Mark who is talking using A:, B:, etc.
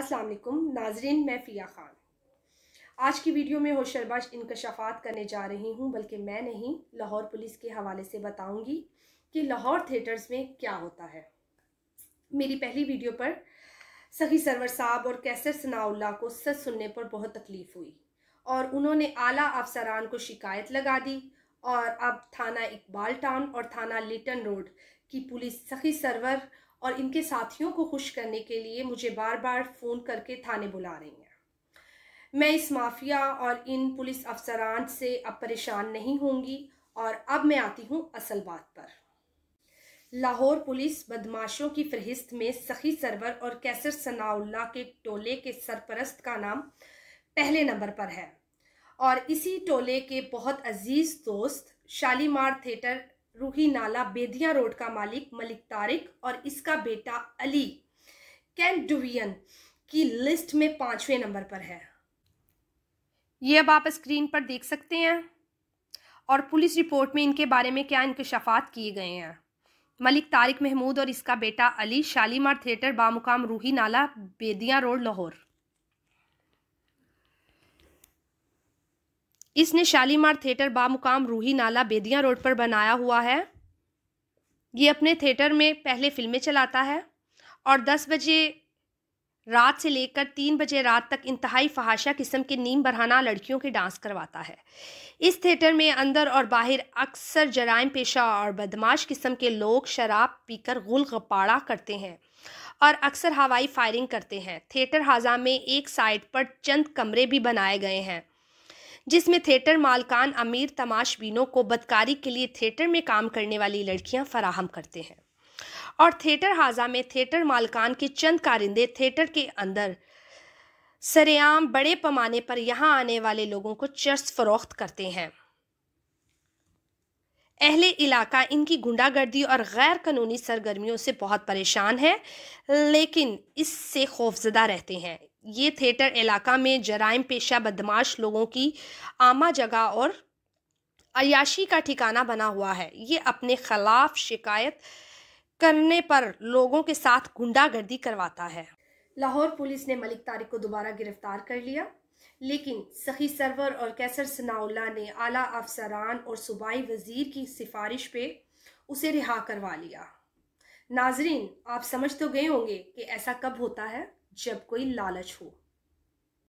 A: असलम नाजरीन मैं फ़िया ख़ान आज की वीडियो में होशरबाश इनकशाफात करने जा रही हूँ बल्कि मैं नहीं लाहौर पुलिस के हवाले से बताऊँगी कि लाहौर थिएटर्स में क्या होता है मेरी पहली वीडियो पर सही सरवर साहब और कैसर सनाउल्ला को सच सुनने पर बहुत तकलीफ़ हुई और उन्होंने आला अफसरान को शिकायत लगा दी और अब थाना इकबाल टाउन और थाना लिटन रोड की पुलिस सखी सरवर और इनके साथियों को खुश करने के लिए मुझे बार बार फ़ोन करके थाने बुला रही हैं मैं इस माफिया और इन पुलिस अफसरान से अब परेशान नहीं होंगी और अब मैं आती हूँ असल बात पर लाहौर पुलिस बदमाशों की फहरिस्त में सखी सरवर और कैसर सनाउल्ला के टोले के सरपरस्त का नाम पहले नंबर पर है और इसी टोले के बहुत अजीज़ दोस्त शालीमार थिएटर रूही नाला बेदिया रोड का मालिक मलिक तारिक और इसका बेटा अली कैन डुवियन की लिस्ट में पाँचवें नंबर पर है ये अब आप स्क्रीन पर देख सकते हैं और पुलिस रिपोर्ट में इनके बारे में क्या इंकशाफात किए गए हैं मलिक तारिक महमूद और इसका बेटा अली शालीमार थिएटर बामुकाम रूही नाला बेदिया रोड लाहौर इसने शालीमार थिएटर बामुकाम रूही नाला बेदिया रोड पर बनाया हुआ है ये अपने थिएटर में पहले फिल्में चलाता है और दस बजे रात से लेकर तीन बजे रात तक इंतहाई फहाशा किस्म के नीम बरहाना लड़कियों के डांस करवाता है इस थिएटर में अंदर और बाहर अक्सर जराइम पेशा और बदमाश किस्म के लोग शराब पीकर गुल गपाड़ा करते हैं और अक्सर हवाई फायरिंग करते हैं थिएटर हाजा में एक साइड पर चंद कमरे भी बनाए गए हैं जिसमें थिएटर मालकान अमीर तमाशबीनों को बदकारी के लिए थिएटर में काम करने वाली लड़कियां फराहम करते हैं और थिएटर हाजा में थिएटर मालकान के चंद कारिंदे थिएटर के अंदर सरेआम बड़े पैमाने पर यहाँ आने वाले लोगों को चर्च फरोख्त करते हैं अहले इलाका इनकी गुंडागर्दी और गैर कानूनी सरगर्मियों से बहुत परेशान है लेकिन इससे खौफजदा रहते हैं ये थिएटर इलाका में जराइम पेशा बदमाश लोगों की आमा जगह और अयाशी का ठिकाना बना हुआ है ये अपने खिलाफ शिकायत करने पर लोगों के साथ गुंडागर्दी करवाता है लाहौर पुलिस ने मलिक तारिक को दोबारा गिरफ्तार कर लिया लेकिन सखी सरवर और कैसर सनाउल्ला ने आला अफसरान और सूबाई वजीर की सिफारिश पे उसे रिहा करवा लिया नाजरीन आप समझ तो गए होंगे कि ऐसा कब होता है जब कोई लालच हो